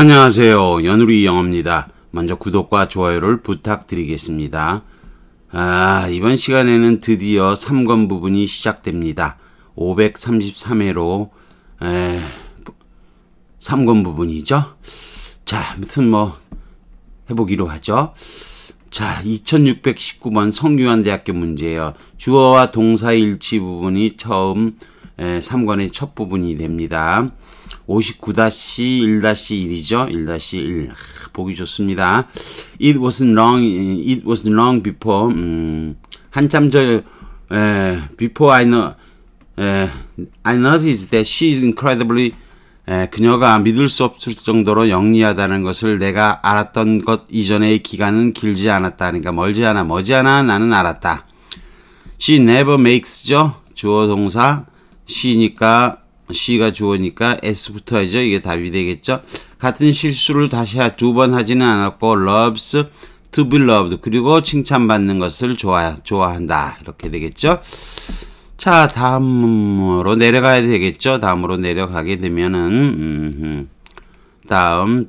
안녕하세요. 연우리 영어입니다. 먼저 구독과 좋아요를 부탁드리겠습니다. 아, 이번 시간에는 드디어 3권 부분이 시작됩니다. 533회로 에, 3권 부분이죠. 자, 아무튼 뭐 해보기로 하죠. 자, 2619번 성규환대학교 문제예요. 주어와 동사일치 부분이 처음 3권의 예, 첫 부분이 됩니다. 59-1-1이죠. 1-1. 보기 좋습니다. It w a s long, it w a s long before, 음, 한참 전, 에, 예, before I know, 에, 예, I noticed that she is incredibly, 에, 그녀가 믿을 수 없을 정도로 영리하다는 것을 내가 알았던 것 이전의 기간은 길지 않았다. 그러니까 멀지 않아, 머지 않아 나는 알았다. She never makes죠. 주어 동사. C니까 C가 주어니까 S 붙어야죠. 이게 답이 되겠죠. 같은 실수를 다시 두 번 하지는 않았고 loves to be loved 그리고 칭찬받는 것을 좋아, 좋아한다. 이렇게 되겠죠. 자 다음으로 내려가야 되겠죠. 다음으로 내려가게 되면은 음흠. 다음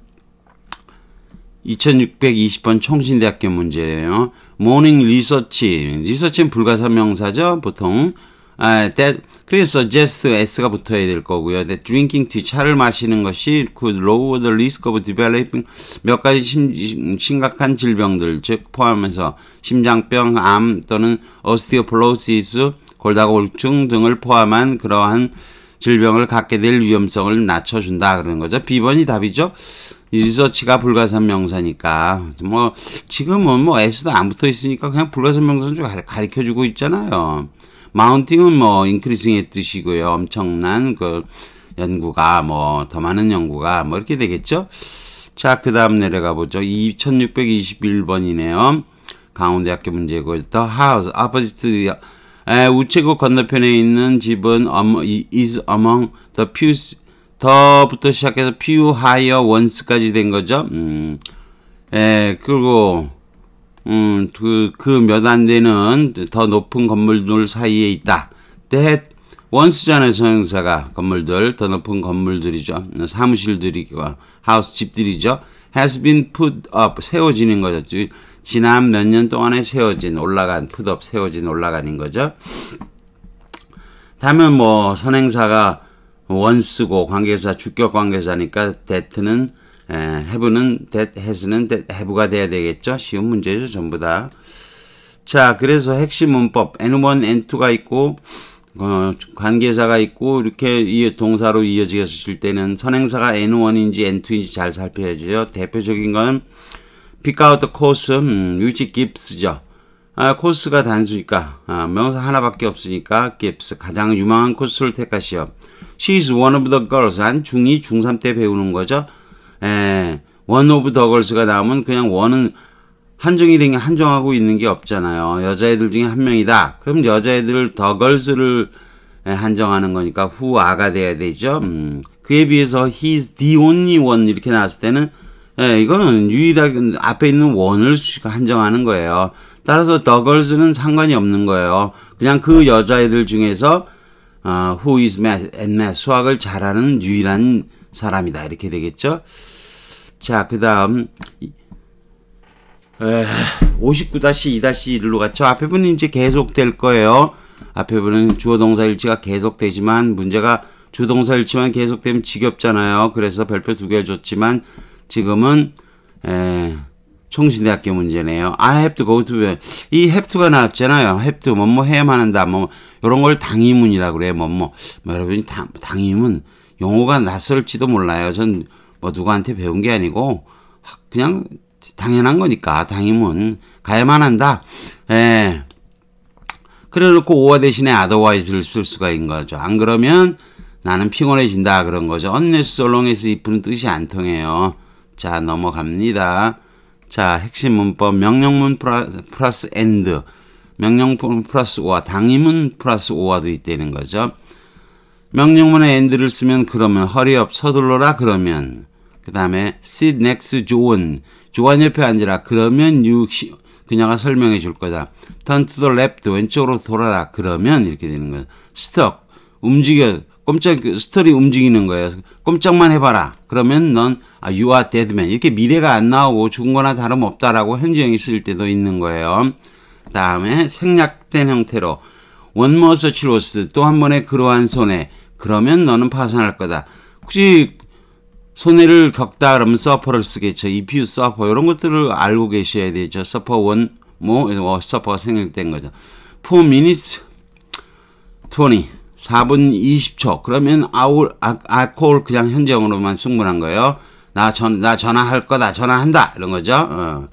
2620번 총신대학교 문제예요. 모닝 리서치. 리서치는 불가사명사죠. 보통 아, that, 그래서 just s가 붙어야 될 거고요. that drinking tea, 차를 마시는 것이 could 그 lower the risk of developing 몇 가지 심, 심각한 질병들, 즉, 포함해서 심장병, 암 또는 osteoporosis, 골다골증 등을 포함한 그러한 질병을 갖게 될 위험성을 낮춰준다 그런 거죠. B번이 답이죠. 리서치가 불가산 명사니까 뭐 지금은 뭐 S도 안 붙어 있으니까 그냥 불가산 명사 좀가르켜주고 있잖아요. 마운팅은 뭐 인크리징의 뜻이고요. 엄청난 그 연구가 뭐 더 많은 연구가 뭐 이렇게 되겠죠. 자, 그다음 내려가 보죠. 2621번이네요. 강원대학교 문제고 The house opposite 에, 우체국 건너편에 있는 집은 um, is among the few 더부터 시작해서 few higher ones까지 된 거죠. 음. 에, 그리고 음, 그몇안 그 되는 더 높은 건물들 사이에 있다. 때 원스전의 소형사가 건물들, 더 높은 건물들이죠. 사무실들이고 하우스 집들이죠. has been put up, 세워지는 거죠. 지난 몇 년 동안에 세워진, 올라간, put up, 세워진, 올라간인 거죠. 다음은 뭐 선행사가 원쓰고 관계사, 주격 관계사니까 t h 는 예, 해부는 that, has는 that, have가 돼야 되겠죠. 쉬운 문제죠. 전부 다. 자, 그래서 핵심 문법 n1, n2가 있고 어, 관계사가 있고 이렇게 이 동사로 이어지게서 질 때는 선행사가 n1인지 n2인지 잘 살펴야죠. 대표적인 거는 pick out the course, 음, which gives죠. 아, 코스가 단수니까 아, 명사 하나밖에 없으니까 gives 가장 유망한 코스를 택하시오. She is one of the girls. 한중이 중3 때 배우는 거죠. 예. 원 오브 더 걸스가 나오면 그냥 원은 한정이 된게 한정하고 있는 게 없잖아요. 여자애들 중에 한 명이다. 그럼 여자애들 더 걸스를 예, 한정하는 거니까 후아가 돼야 되죠. 음. 그에 비해서 he's the only one 이렇게 나왔을 때는 예, 이거는 유일하게 앞에 있는 원을 한정하는 거예요. 따라서 더 걸스는 상관이 없는 거예요. 그냥 그 여자애들 중에서 어, who is math and math 수학을 잘하는 유일한 사람이다. 이렇게 되겠죠? 자, 그 다음 59-2-1로 갔죠. 앞에 분은 이제 계속 될 거예요. 앞에 분은 주어 동사 일치가 계속 되지만 문제가 주어 동사 일치만 계속되면 지겹잖아요. 그래서 별표 두개를 줬지만 지금은 에, 총신대학교 문제네요. I have to go to 이 have to가 나왔잖아요. have to 뭐뭐 해야만 한다. 뭐 이런 걸 당의문이라 고 그래. 요뭐 뭐, 여러분 당 당의문 용어가 낯설지도 몰라요. 전 뭐 누구한테 배운 게 아니고 그냥 당연한 거니까 당임은 가야만 한다. 예. 그래놓고 오와 대신에 otherwise를 쓸 수가 있는 거죠. 안 그러면 나는 피곤해진다 그런 거죠. unless so long에서 if는 뜻이 안 통해요. 자 넘어갑니다. 자 핵심 문법 명령문 플러스, and 명령문 플러스 오와 당임문 플러스 오와도 있다는 거죠. 명령문에 a 드를 쓰면 그러면 허리업 서둘러라 그러면 그 다음에 sit next 조언 조언 옆에 앉으라 그러면 y o 그녀가 설명해 줄 거다 turn to the left 왼쪽으로 돌아라 그러면 이렇게 되는 거예요 s t u c 움직여 꼼짝 스토리 움직이는 거예요 꼼짝만 해봐라 그러면 넌 아, you are dead man 이렇게 미래가 안 나오고 죽은 거나 다름없다라고 현재형이 쓸 때도 있는 거예요 다음에 생략된 형태로 원머서치로스 또 한 번의 그러한 손해 그러면 너는 파산할 거다. 혹시 손해를 겪다 그러면 서퍼를 쓰겠죠. if e u s u 이런 것들을 알고 계셔야 되죠. s u f 뭐 어, 서퍼가 생략된 거죠. 4 minutes 20 4분 20초 그러면 아울 알코올 아, 아, 그냥 현재으로만 승분한 거예요. 나 전 나 전화할 거다 전화한다 이런 거죠. 어.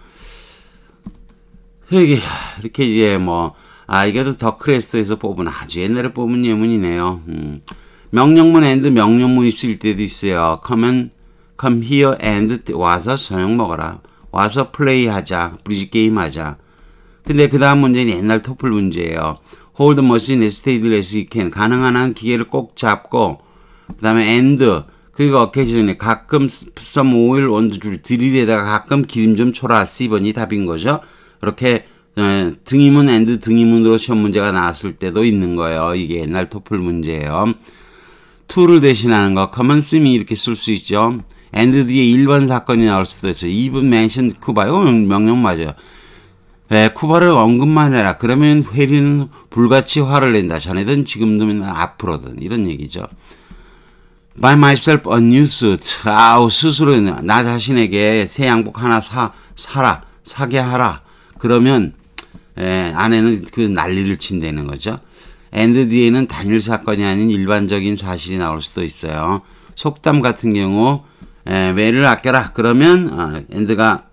이게 이렇게 이제 뭐아 이게 더 크레스에서 뽑은 아주 옛날에 뽑은 예문이네요. 음. 명령문 and 명령문이 쓰 때도 있어요. come and, come here and 와서 저녁 먹어라. 와서 플레이 하자. 브리지 게임 하자. 근데 그 다음 문제는 옛날 토플 문제예요. hold machine as s t e a d as you can. 가능한 한 기계를 꼭 잡고, 그 다음에 and, 그리고 occasionally 가끔 some oil on the 줄, 드릴에다가 가끔 기름 좀 초라. 1번이 답인 거죠. 그렇게 어, 등이문 and 등이문으로 시험 문제가 나왔을 때도 있는 거예요. 이게 옛날 토플 문제예요. to를 대신하는 거 common seem이 이렇게 쓸 수 있죠. and 뒤에 1번 사건이 나올 수도 있어요. 2번 mention 쿠바 이건 명령 맞아요. 네, 예, 쿠바를 언급만 해라. 그러면 회리는 불같이 화를 낸다. 자네든 지금든 앞으로든 이런 얘기죠. By myself a new suit. 아우 스스로나 자신에게 새 양복 하나 사 사라 사게 하라. 그러면 에, 예, 아내는 그 난리를 친다는 거죠. 앤드 d 뒤에는 단일 사건이 아닌 일반적인 사실이 나올 수도 있어요. 속담 같은 경우 에, 매를 아껴라 그러면 아, a n 가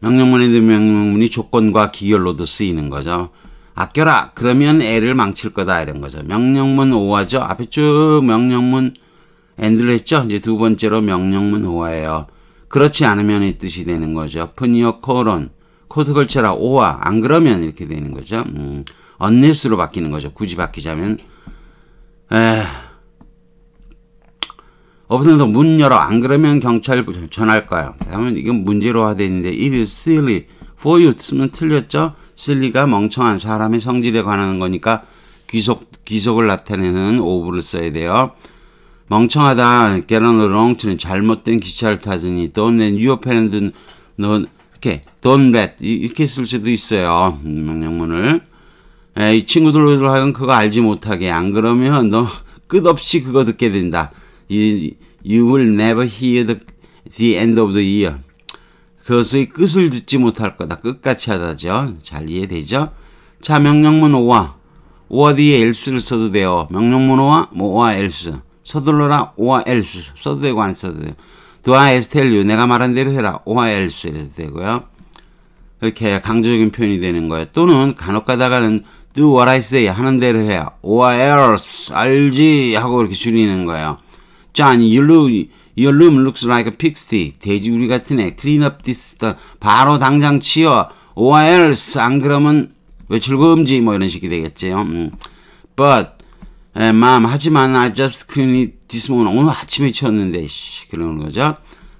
명령문에 명령문이 조건과 기결로도 쓰이는 거죠. 아껴라 그러면 애를 망칠 거다 이런 거죠. 명령문 오화죠 앞에 쭉 명령문 앤드를 했죠. 이제 두 번째로 명령문 오화예요 그렇지 않으면 이 뜻이 되는 거죠. 푸니어 코론 코트 걸쳐라 오화 안 그러면 이렇게 되는 거죠. 음. 언니스로 바뀌는 거죠. 굳이 바뀌자면 에... 업소에서 문 열어 안 그러면 경찰 전할 거야. 그러면 이건 문제로화돼 있는데 it is silly for you 쓰면 틀렸죠? silly가 멍청한 사람의 성질에 관한 거니까 귀속 귀속을 나타내는 오브를 써야 돼요. 멍청하다 게런 롱트는 잘못된 기차를 타더니 돈낸 유어팬은 넌 이렇게 돈뱃 이렇게 쓸 수도 있어요 음, 명령문을 이 친구들로 하여금 그거 알지 못하게 안 그러면 너 끝없이 그거 듣게 된다. You, you will never hear the, the end of the year. 그것의 끝을 듣지 못할 거다. 끝같이 하다죠. 잘 이해되죠? 자, 명령문 5와. 5와 뒤에 else를 써도 돼요. 명령문 5와, 5와 뭐 else. 서둘러라, 5와 else. 써도 되고 안 써도 돼요. Do I tell you? 내가 말한 대로 해라. 5와 else. 해도 되고요. 이렇게 강조적인 표현이 되는 거예요. 또는 간혹 가다가는 Do what I say 하는 대로 해야 or else 알지 하고 이렇게 줄이는 거예요. John, you look, your room looks like a pigstick. 돼지우리 같은 애. Clean up this. 바로 당장 치워. or else 안 그러면 외출금 금지 뭐 이런 식이 되겠지요. 음. But 에, 맘 하지만 I just couldn't eat this morning. 오늘 아침에 치웠는데 씨 그러는 거죠.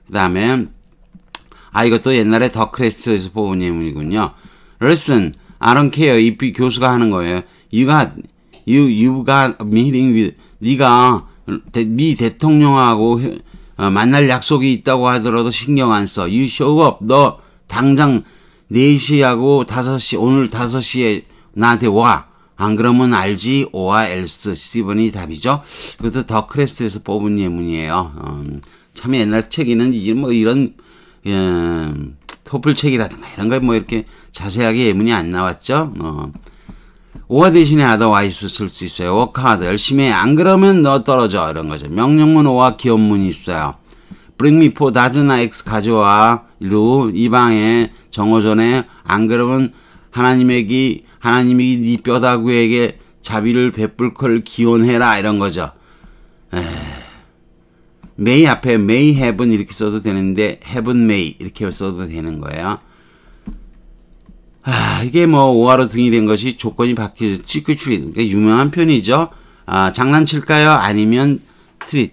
그 다음에 아 이것도 옛날에 더크레스에서 본 예문이군요. Listen, I don't care i 교수가 하는 거예요. You got, you, you got meeting with, 네가 미 네 대통령하고 어, 만날 약속이 있다고 하더라도 신경 안 써. You show up. 너 당장 4시하고 5시, 오늘 5시에 나한테 와. 안 그러면 알지, 오와 else. C번이 답이죠. 그것도 더 크레스에서 뽑은 예문이에요. 음, 참 옛날 책에는 뭐 이런, 예, 토플책이라든가 이런 걸 뭐 이렇게 자세하게 예문이 안 나왔죠. 어. 오와 대신에 otherwise 쓸수 있어요. work hard 열심히 해. 안 그러면 너 떨어져 이런 거죠. 명령문 오와 기업문이 있어요. bring me four dozen eggs 가져와 루이 방에 정오전에 안 그러면 하나님에게 하나님이 네 뼈다구에게 자비를 베풀 걸 기원해라 이런 거죠. 에이. may 앞에 may have은 이렇게 써도 되는데 have은 may 이렇게 써도 되는 거예요. 아, 이게 뭐 오화로 등이 된 것이 조건이 바뀌어서 치크 트릿 그러니까 유명한 편이죠. 아, 장난칠까요? 아니면 트릿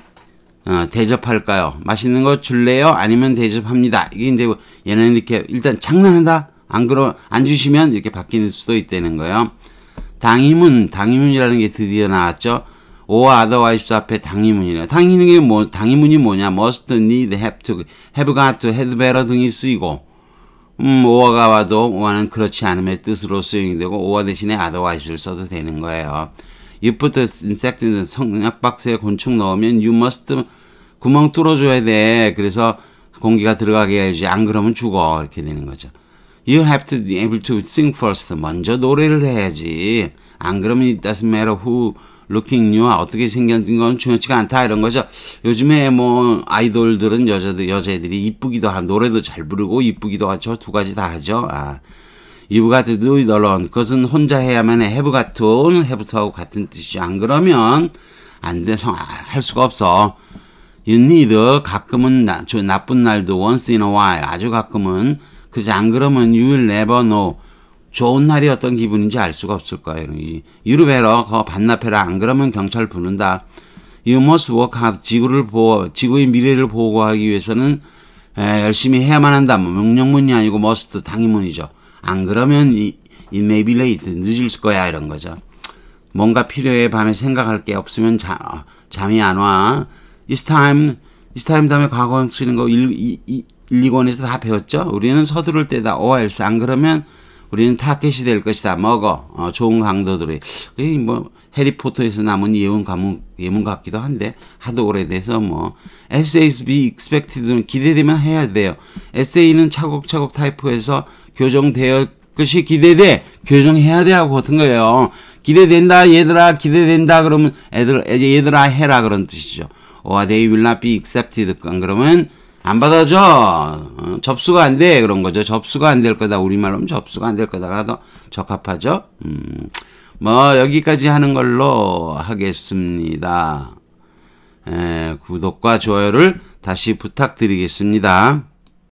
어, 대접할까요? 맛있는 거 줄래요? 아니면 대접합니다. 이게 이제 얘는 이렇게 일단 장난한다. 안 그러 안 주시면 이렇게 바뀌는 수도 있다는 거예요. 당임문당임문이라는게 드디어 나왔죠. or otherwise 앞에 당의문이네. 당의문이 뭐 당의문이 뭐냐? must, need, have to, have got to, had better 등이 쓰이고 음, or가 와도 or는 그렇지 않음의 뜻으로 쓰이되고 or 대신에 otherwise를 써도 되는 거예요. You put insect 성냥박스에 곤충 넣으면 you must 구멍 뚫어줘야 돼. 그래서 공기가 들어가게 해야지. 안 그러면 죽어. 이렇게 되는 거죠. You have to be able to sing first. 먼저 노래를 해야지. 안 그러면 it doesn't matter who l 킹뉴 k 와 어떻게 생겼는건 중요치가 않다 이런 거죠. 요즘에 뭐 아이돌들은 여자들 여자애들이 이쁘기도 하고 노래도 잘 부르고 이쁘기도 하죠. 두 가지 다 하죠. 아. 이브 가은 d 이 it 그것은 혼자 해야만 해. have got 하고 같은 뜻이죠. 안 그러면 안 돼. 아, 할 수가 없어. You 가끔은 나, 저 나쁜 날도 once in a while. 아주 가끔은. 그지 안 그러면 you will never know. 좋은 날이 어떤 기분인지 알 수가 없을 거예요. 유럽에러 거 그 반납해라. 안 그러면 경찰 부른다. You must work hard. 지구를 보호, 지구의 미래를 보호하기 위해서는 에, 열심히 해야만 한다. 뭐 명령문이 아니고 must 당위문이죠. 안 그러면 it may be late. 늦을 거야 이런 거죠. 뭔가 필요해. 밤에 생각할 게 없으면 자, 잠이 안 와. It's time. It's time 다음에 과거 쓰는 거 1, 2, 1, 2권에서 다 배웠죠. 우리는 서두를 때다. or else. 안 그러면 우리는 타켓이 될 것이다. 먹어. 어, 좋은 강도들이뭐 그, 해리포터에서 남은 예문 가문 예문 같기도 한데 하도 오래돼서 뭐 essays be expected는 기대되면 해야 돼요. 에세이는 차곡차곡 타이프에서 교정되어 그 것이 기대돼 교정해야 돼 하고 같은 거예요. 기대된다 얘들아 기대된다 그러면 애들 얘들아 해라 그런 뜻이죠. Or they will not be accepted. 그러면 안 받아줘. 어, 접수가 안 돼. 그런 거죠. 접수가 안 될 거다. 우리말로 하면 접수가 안 될 거다가 더 적합하죠. 음, 뭐, 여기까지 하는 걸로 하겠습니다. 에, 예, 구독과 좋아요를 다시 부탁드리겠습니다.